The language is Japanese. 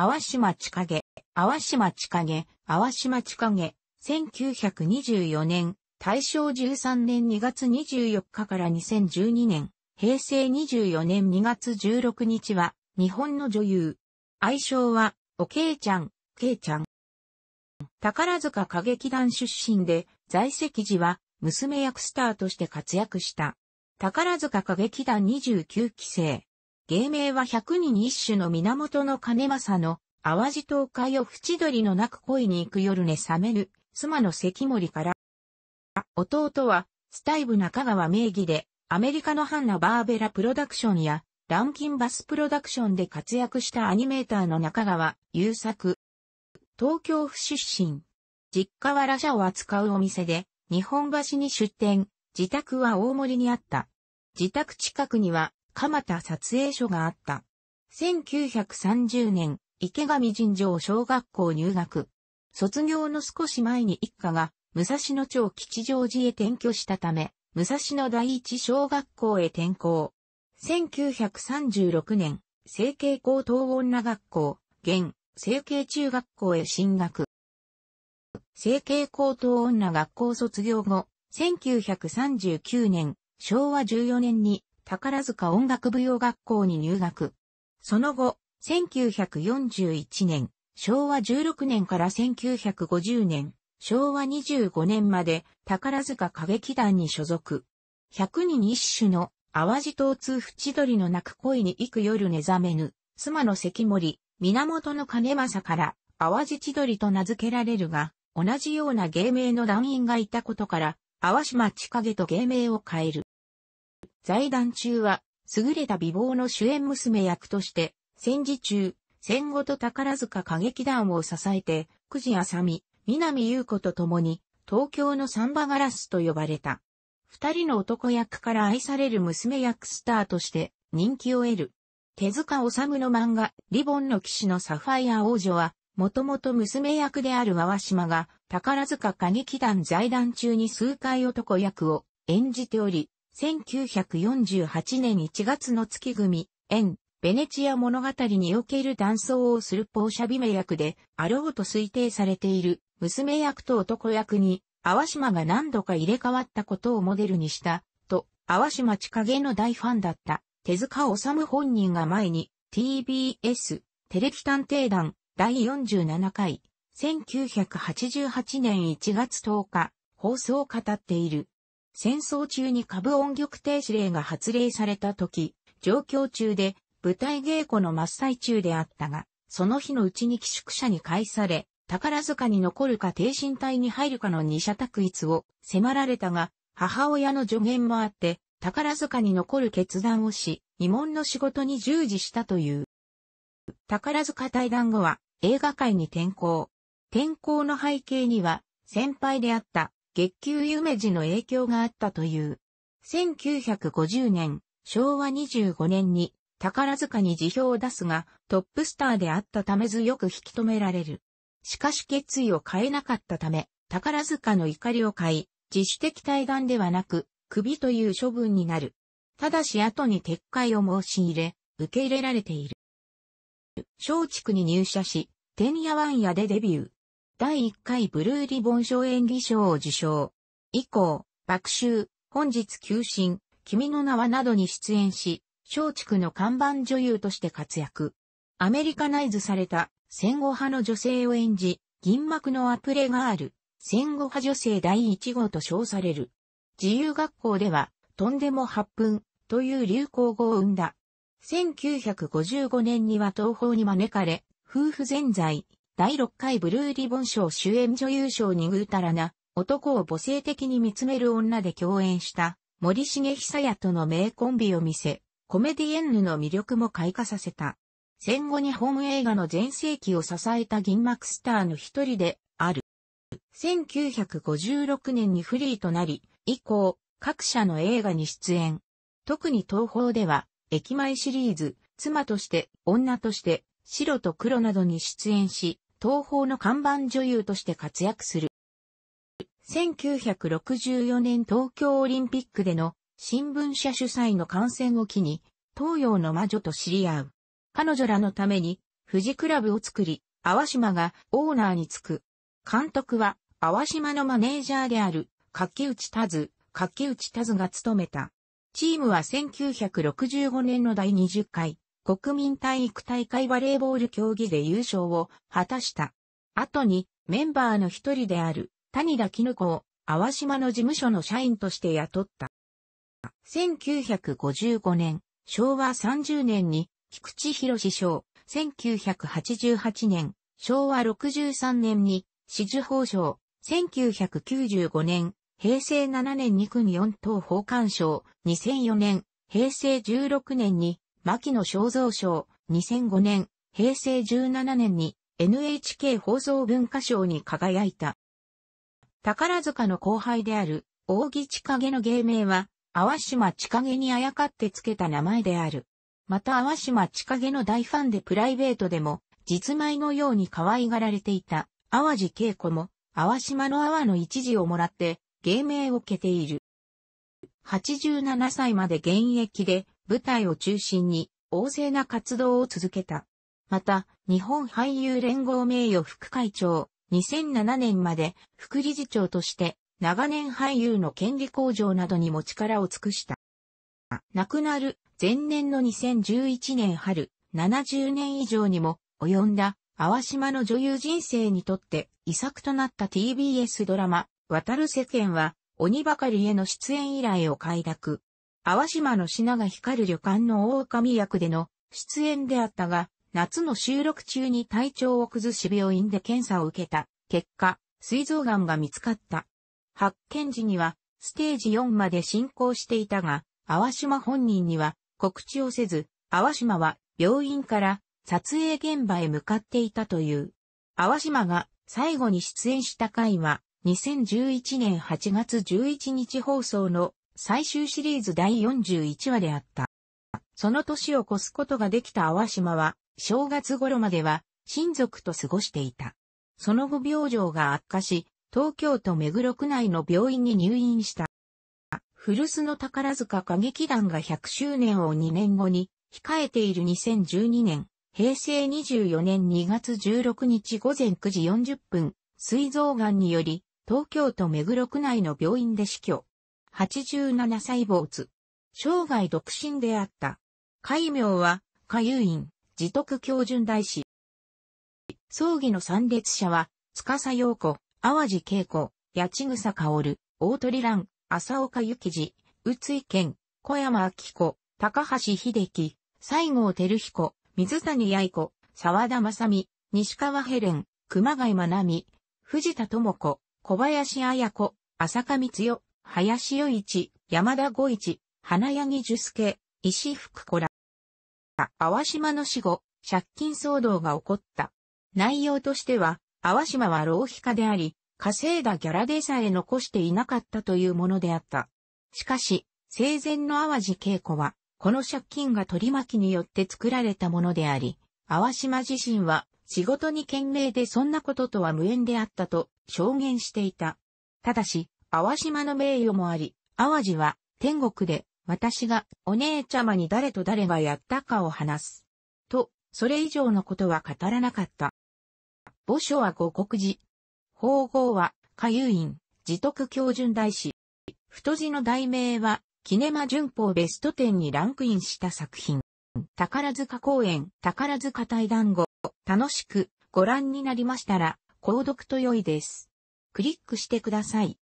淡島千景、淡島千景、淡島千景、1924年、大正13年2月24日から2012年、平成24年2月16日は、日本の女優。愛称は、おけいちゃん、けいちゃん。宝塚歌劇団出身で、在籍時は、娘役スターとして活躍した。宝塚歌劇団29期生、芸名は百人一首の源の金正の、淡路東海を淵りのなく恋に行く夜寝覚める、妻の関森から。弟は、スタイブ中川名義で、アメリカのハンナ・バーベラプロダクションや、ランキンバスプロダクションで活躍したアニメーターの中川優作。東京府出身。実家はラジャを扱うお店で、日本橋に出店、自宅は大森にあった。自宅近くには蒲田撮影所があった。1930年、池上尋常小学校入学。卒業の少し前に一家が、武蔵野町吉祥寺へ転居したため、武蔵野第一小学校へ転校。1936年、成形高等女学校、現、成形中学校へ進学。成形高等女学校卒業後、1939年、昭和14年に宝塚音楽舞踊学校に入学。その後、1941年、昭和16年から1950年、昭和25年まで宝塚歌劇団に所属。百人一首の淡路東通淵鳥の鳴く恋に行く夜寝覚めぬ、妻の関森、源の金正から淡路千鳥と名付けられるが、同じような芸名の団員がいたことから、淡島千景と芸名を変える。財団中は、優れた美貌の主演娘役として、戦時中、戦後と宝塚歌劇団を支えて、久慈浅美、南優子と共に、東京のサンバガラスと呼ばれた。二人の男役から愛される娘役スターとして人気を得る。手塚治虫の漫画、リボンの騎士のサファイア王女は、もともと娘役である川島が、宝塚歌劇団財団中に数回男役を演じており、1948年1月の月組、縁、ベネチア物語における断層をするポーシャビメ役で、あろうと推定されている、娘役と男役に、淡島が何度か入れ替わったことをモデルにした、と、淡島千景の大ファンだった、手塚治本人が前に、TBS、テレビ探偵団、第47回、1988年1月10日、放送を語っている。戦争中に株音曲停止令が発令された時、状況中で舞台稽古の真っ最中であったが、その日のうちに寄宿舎に返され、宝塚に残るか挺身隊に入るかの二者択一を迫られたが、母親の助言もあって、宝塚に残る決断をし、疑問の仕事に従事したという。宝塚対談後は映画界に転校。転校の背景には、先輩であった月給夢二の影響があったという。1950年、昭和25年に宝塚に辞表を出すが、トップスターであったためずよく引き止められる。しかし決意を変えなかったため、宝塚の怒りを買い、自主的対談ではなく、首という処分になる。ただし後に撤回を申し入れ、受け入れられている。松竹に入社し、天野ワわヤでデビュー。第1回ブルーリボン賞演技賞を受賞。以降、爆臭、本日休診、君の名はなどに出演し、松竹の看板女優として活躍。アメリカナイズされた戦後派の女性を演じ、銀幕のアプレガール、戦後派女性第1号と称される。自由学校では、とんでも発分という流行語を生んだ。1955年には東方に招かれ、夫婦全在、第6回ブルーリボン賞主演女優賞にぐうたらな、男を母性的に見つめる女で共演した、森重久也との名コンビを見せ、コメディエンヌの魅力も開花させた。戦後日本映画の全盛期を支えた銀幕スターの一人である。1956年にフリーとなり、以降、各社の映画に出演。特に東宝では、駅前シリーズ、妻として、女として、白と黒などに出演し、東方の看板女優として活躍する。1964年東京オリンピックでの新聞社主催の観戦を機に、東洋の魔女と知り合う。彼女らのために、富士クラブを作り、淡島がオーナーにつく。監督は、淡島のマネージャーである、柿内田津、柿内田津が務めた。チームは1965年の第20回国民体育大会バレーボール競技で優勝を果たした。後にメンバーの一人である谷田絹子を淡島の事務所の社員として雇った。1955年、昭和30年に菊池博賞、1988年、昭和63年に紫綬褒章、1995年、平成7年に国4等法官賞、2004年、平成16年に牧野肖像賞、2005年、平成17年に NHK 放送文化賞に輝いた。宝塚の後輩である、大木千景の芸名は、淡島千景にあやかってつけた名前である。また淡島千景の大ファンでプライベートでも、実前のように可愛がられていた、淡路恵子も、淡島の淡の一字をもらって、芸名を受けている。87歳まで現役で、舞台を中心に旺盛な活動を続けた。また、日本俳優連合名誉副会長、2007年まで副理事長として、長年俳優の権利向上などにも力を尽くした。亡くなる前年の2011年春、70年以上にも及んだ、淡島の女優人生にとって遺作となった TBS ドラマ、渡る世間は、鬼ばかりへの出演依頼を快諾。淡島の品が光る旅館の狼役での出演であったが、夏の収録中に体調を崩し病院で検査を受けた。結果、膵臓癌が見つかった。発見時には、ステージ4まで進行していたが、淡島本人には告知をせず、淡島は病院から撮影現場へ向かっていたという。淡島が最後に出演した回は、2011年8月11日放送の最終シリーズ第41話であった。その年を越すことができた淡島は、正月頃までは親族と過ごしていた。その後病状が悪化し、東京都目黒区内の病院に入院した。古巣の宝塚歌劇団が100周年を2年後に控えている2012年、平成24年2月16日午前9時40分、膵臓癌により、東京都目黒区内の病院で死去。87歳坊津。生涯独身であった。戒名は、下遊院、自徳教順大師。葬儀の参列者は、司陽子、淡路恵子、八千草薫、大鳥蘭、浅岡幸次、宇津井健、小山明子、高橋秀樹、西郷照彦、水谷八重子、沢田正美、西川ヘレン、熊谷真奈美、藤田智子、小林彩子、浅香光代、林与一、山田五一、花柳樹介、石福子ら。淡島の死後、借金騒動が起こった。内容としては、淡島は浪費家であり、稼いだギャラでさえ残していなかったというものであった。しかし、生前の淡路恵子は、この借金が取り巻きによって作られたものであり、淡島自身は仕事に懸命でそんなこととは無縁であったと証言していた。ただし、淡島の名誉もあり、淡路は、天国で、私が、お姉ちゃまに誰と誰がやったかを話す。と、それ以上のことは語らなかった。墓所は五国寺。法号は、下遊院、自徳教順大師。太字の題名は、キネマ順法ベスト10にランクインした作品。宝塚公演、宝塚対談後、楽しくご覧になりましたら、購読と良いです。クリックしてください。